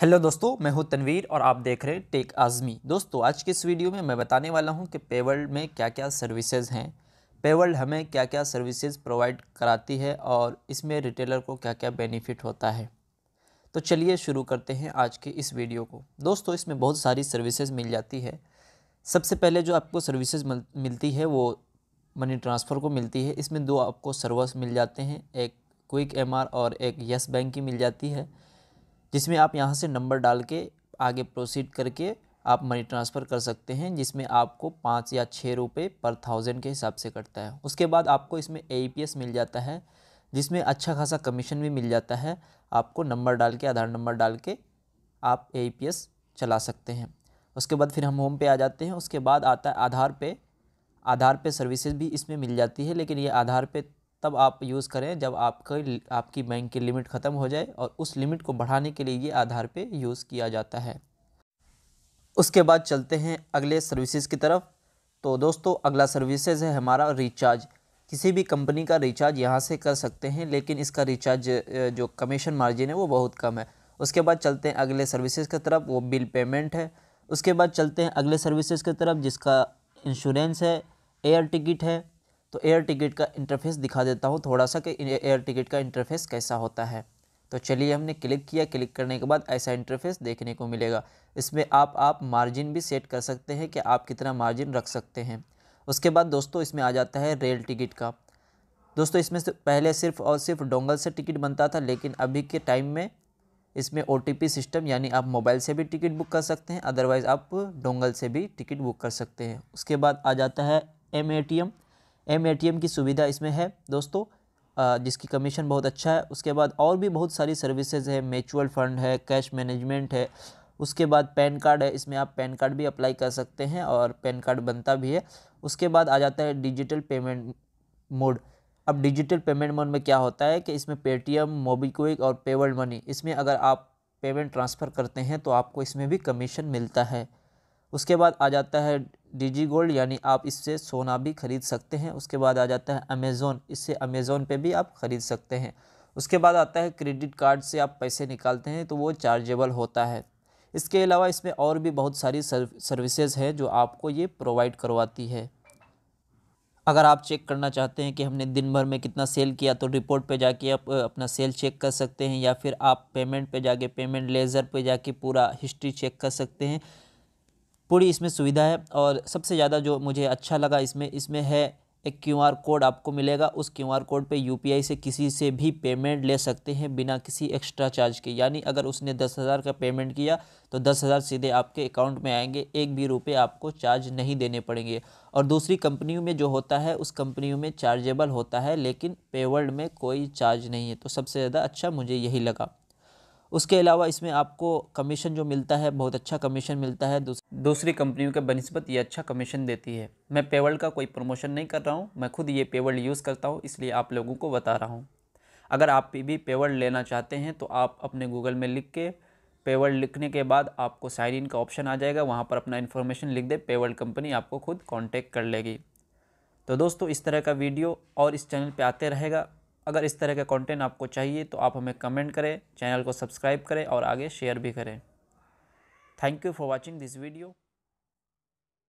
hello दोस्तों मैं हूं तनवीर और आप देख रहे हैं टेक आज़मी दोस्तों आज के इस वीडियो में मैं बताने वाला हूं कि पेवर्ल्ड में क्या क्या सर्विसेज हैं पेवर्ल्ड हमें क्या क्या सर्विसेज प्रोवाइड कराती है और इसमें रिटेलर को क्या क्या बेनिफिट होता है तो चलिए शुरू करते हैं आज के इस वीडियो को दोस्तों इसमें बहुत सारी सर्विसेज मिल जाती है सबसे पहले जो आपको सर्विसेज मिलती है वो मनी ट्रांसफ़र को मिलती है इसमें दो आपको सर्विस मिल जाते हैं एक क्विक एम और एक येस बैंक की मिल जाती है जिसमें आप यहाँ से नंबर डाल के आगे प्रोसीड करके आप मनी ट्रांसफ़र कर सकते हैं जिसमें आपको पाँच या छः रुपये पर थाउजेंड के हिसाब से कटता है उसके बाद आपको इसमें ए e मिल जाता है जिसमें अच्छा खासा कमीशन भी मिल जाता है आपको नंबर डाल के आधार नंबर डाल के आप ए e चला सकते हैं उसके बाद फिर हम होम पे आ जाते हैं उसके बाद आता है आधार पे आधार पे सर्विसेज भी इसमें मिल जाती है लेकिन ये आधार पे तब आप यूज़ करें जब आपके आपकी बैंक की लिमिट ख़त्म हो जाए और उस लिमिट को बढ़ाने के लिए ये आधार पे यूज़ किया जाता है उसके बाद चलते हैं अगले सर्विसेज की तरफ तो दोस्तों अगला सर्विसेज है हमारा रिचार्ज किसी भी कंपनी का रिचार्ज यहाँ से कर सकते हैं लेकिन इसका रिचार्ज जो कमीशन मार्जिन है वो बहुत कम है उसके बाद चलते हैं अगले सर्विसेज की तरफ वो बिल पेमेंट है उसके बाद चलते हैं अगले सर्विसेज की तरफ जिसका इंश्योरेंस है एयर टिकट है तो एयर टिकट का इंटरफेस दिखा देता हूँ थोड़ा सा कि एयर टिकट का इंटरफेस कैसा होता है तो चलिए हमने क्लिक किया क्लिक करने के बाद ऐसा इंटरफेस देखने को मिलेगा इसमें आप आप मार्जिन भी सेट कर सकते हैं कि आप कितना मार्जिन रख सकते हैं उसके बाद दोस्तों इसमें आ जाता है रेल टिकट का दोस्तों इसमें से पहले सिर्फ और सिर्फ डोंगल से टिकट बनता था लेकिन अभी के टाइम में इसमें ओ सिस्टम यानी आप मोबाइल से भी टिकट बुक कर सकते हैं अदरवाइज़ आप डोंगल से भी टिकट बुक कर सकते हैं उसके बाद आ जाता है M A T M M M की सुविधा इसमें है दोस्तों जिसकी कमीशन बहुत अच्छा है उसके बाद और भी बहुत सारी सर्विसेज है म्यूचुअल फ़ंड है कैश मैनेजमेंट है उसके बाद पैन कार्ड है इसमें आप पैन कार्ड भी अप्लाई कर सकते हैं और पैन कार्ड बनता भी है उसके बाद आ जाता है डिजिटल पेमेंट मोड अब डिजिटल पेमेंट मोड में क्या होता है कि इसमें पेटीएम मोबीक्विक और पेवर्ड मनी इसमें अगर आप पेमेंट ट्रांसफ़र करते हैं तो आपको इसमें भी कमीशन मिलता है उसके बाद आ जाता है डीजी गोल्ड यानी आप इससे सोना भी खरीद सकते हैं उसके बाद आ जाता है अमेज़ोन इससे अमेज़ोन पे भी आप ख़रीद सकते हैं उसके बाद आता है क्रेडिट कार्ड से आप पैसे निकालते हैं तो वो चार्जेबल होता है इसके अलावा इसमें और भी बहुत सारी सर्विसेज हैं जो आपको ये प्रोवाइड करवाती है अगर आप चेक करना चाहते हैं कि हमने दिन भर में कितना सेल किया तो रिपोर्ट पे जाके आप अपना सेल चेक कर सकते हैं या फिर आप पेमेंट पे जाके पेमेंट लेज़र पे जाके पूरा हिस्ट्री चेक कर सकते हैं पूरी इसमें सुविधा है और सबसे ज़्यादा जो मुझे अच्छा लगा इसमें इसमें है एक क्यू आर कोड आपको मिलेगा उस क्यू आर कोड पे यू पी आई से किसी से भी पेमेंट ले सकते हैं बिना किसी एक्स्ट्रा चार्ज के यानी अगर उसने दस हज़ार का पेमेंट किया तो दस हज़ार सीधे आपके अकाउंट में आएंगे एक भी रुपये आपको चार्ज नहीं देने पड़ेंगे और दूसरी कंपनियों में जो होता है उस कंपनियों में चार्जेबल होता है लेकिन पेवर्ल्ड में कोई चार्ज नहीं है तो सबसे ज़्यादा अच्छा मुझे यही लगा उसके अलावा इसमें आपको कमीशन जो मिलता है बहुत अच्छा कमीशन मिलता है दूसरी कंपनियों के बनस्बत ये अच्छा कमीशन देती है मैं पेवल का कोई प्रमोशन नहीं कर रहा हूँ मैं खुद ये पेवल यूज़ करता हूँ इसलिए आप लोगों को बता रहा हूँ अगर आप भी पेवल लेना चाहते हैं तो आप अपने गूगल में लिख के पेवल लिखने के बाद आपको साइन इन का ऑप्शन आ जाएगा वहाँ पर अपना इन्फॉर्मेशन लिख दे पेवल कंपनी आपको खुद कॉन्टेक्ट कर लेगी तो दोस्तों इस तरह का वीडियो और इस चैनल पर आते रहेगा अगर इस तरह का कंटेंट आपको चाहिए तो आप हमें कमेंट करें चैनल को सब्सक्राइब करें और आगे शेयर भी करें thank you for watching this video